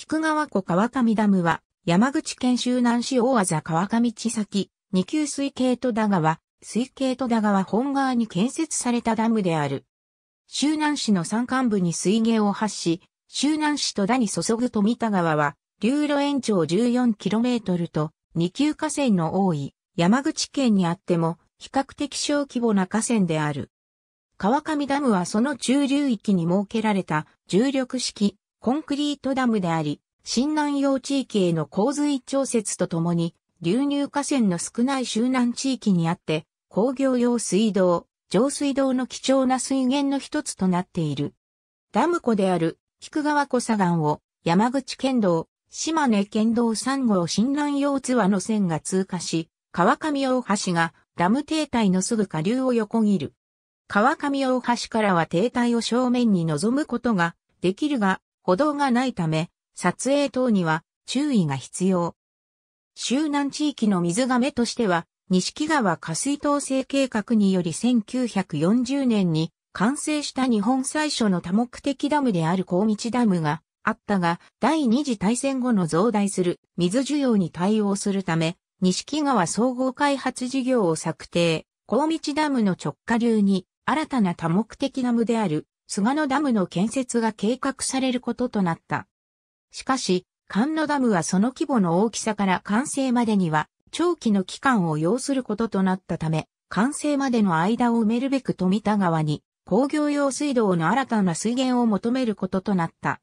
菊川湖川上ダムは、山口県周南市大字川上地崎、二級水系戸田川、水系戸田川本川に建設されたダムである。周南市の山間部に水源を発し、周南市戸田に注ぐ富田川は、流路延長 14km と、二級河川の多い、山口県にあっても、比較的小規模な河川である。川上ダムはその中流域に設けられた重力式コンクリートダムであり、新南洋地域への洪水調節とともに、流入河川の少ない周南地域にあって、工業用水道、上水道の貴重な水源の一つとなっている。ダム湖である菊川湖砂岸を山口県道、島根県道3号新南洋津和の線が通過し、川上大橋がダム停滞のすぐ下流を横切る。川上大橋からは停滞を正面に望むことができるが、歩道がないため、撮影等には注意が必要。周南地域の水がめとしては、錦川下水統制計画により1940年に完成した日本最初の多目的ダムである高道ダムがあったが、第二次大戦後の増大する水需要に対応するため、錦川総合開発事業を策定、高道ダムの直下流に新たな多目的ダムである菅野ダムの建設が計画されることとなった。しかし、菅野ダムはその規模の大きさから完成までには長期の期間を要することとなったため、完成までの間を埋めるべく富田川に工業用水道の新たな水源を求めることとなった。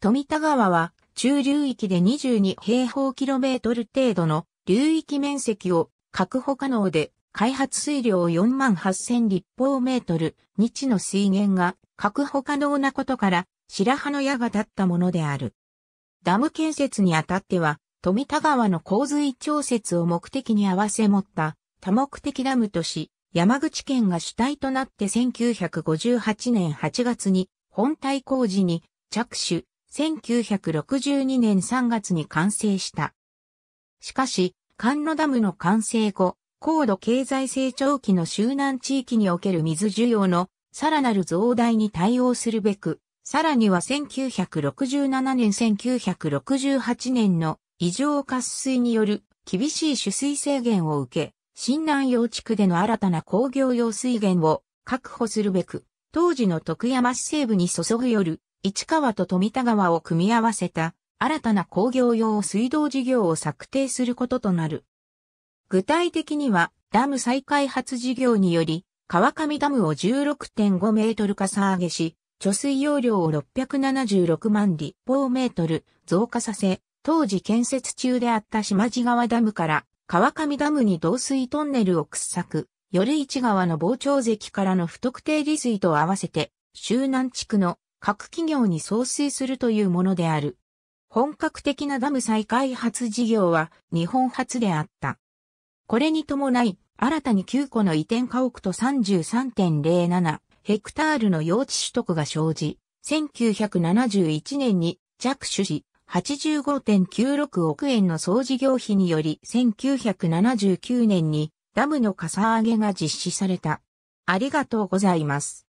富田川は中流域で22平方キロメートル程度の流域面積を確保可能で開発水量4万8000立方メートル、日の水源が確保可能なことから、白羽の矢が立ったものである。ダム建設にあたっては、富田川の洪水調節を目的に合わせ持った多目的ダムとし、山口県が主体となって1958年8月に本体工事に着手、1962年3月に完成した。しかし、関野ダムの完成後、高度経済成長期の周南地域における水需要のさらなる増大に対応するべく、さらには1967年1968年の異常渇水による厳しい取水制限を受け、新南洋地区での新たな工業用水源を確保するべく、当時の徳山市西部に注ぐ夜、市川と富田川を組み合わせた新たな工業用水道事業を策定することとなる。具体的には、ダム再開発事業により、川上ダムを16.5メートルかさ上げし、貯水容量を676万立方メートル増加させ、当時建設中であった島地川ダムから川上ダムに導水トンネルを掘削、夜り市川の傍聴石からの不特定利水と合わせて、周南地区の各企業に送水するというものである。本格的なダム再開発事業は日本初であった。これに伴い、新たに9個の移転家屋と33.07ヘクタールの用地取得が生じ、1971年に着手し、85.96億円の総事業費により1979年にダムのかさ上げが実施された。ありがとうございます。